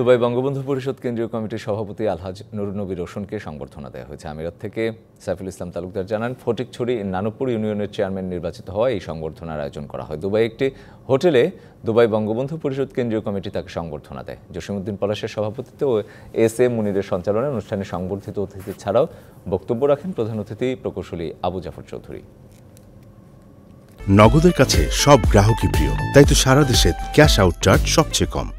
Dubai Bangabandhu পরিষদ কেন্দ্রীয় কমিটির সভাপতি আলহাজ নুরুনবী রোশনকে সংবর্ধনা দেওয়া হয়েছে আমিরাত থেকে সাইফুল ইসলাম তালুকদার জানান ফটিকছড়ি নানুপুর ইউনিয়নের চেয়ারম্যান নির্বাচিত হওয়া এই সংবর্ধনার আয়োজন করা হয় দুবাই একটি হোটেলে দুবাই বঙ্গবন্ধু পরিষদ কেন্দ্রীয় কমিটি তাকে সংবর্ধনা দেয় জসিমুদ্দিন পলাশের সভাপতিত্বে ও এস এ মুনিরের সঞ্চালনায় অনুষ্ঠানে সংবর্ধিত অতিথি ছাড়াও বক্তব্য রাখেন প্রধান অতিথি প্রকৌশলী আবু জাফর চৌধুরী নগদের কাছে সব গ্রাহকই প্রিয় তাই তো সারা দেশে ক্যাশ আউট চার্জ সবচেয়ে কম